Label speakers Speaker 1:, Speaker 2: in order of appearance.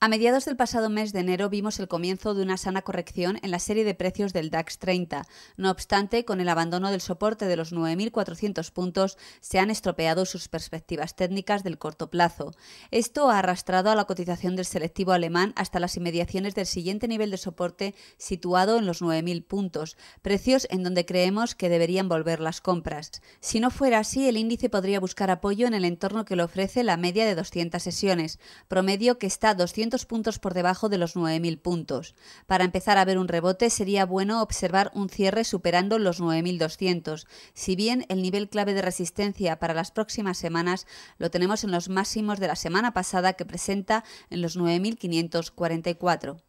Speaker 1: A mediados del pasado mes de enero vimos el comienzo de una sana corrección en la serie de precios del DAX 30. No obstante, con el abandono del soporte de los 9.400 puntos, se han estropeado sus perspectivas técnicas del corto plazo. Esto ha arrastrado a la cotización del selectivo alemán hasta las inmediaciones del siguiente nivel de soporte situado en los 9.000 puntos, precios en donde creemos que deberían volver las compras. Si no fuera así, el índice podría buscar apoyo en el entorno que le ofrece la media de 200 sesiones, promedio que está 200 puntos por debajo de los 9.000 puntos. Para empezar a ver un rebote sería bueno observar un cierre superando los 9.200, si bien el nivel clave de resistencia para las próximas semanas lo tenemos en los máximos de la semana pasada que presenta en los 9.544.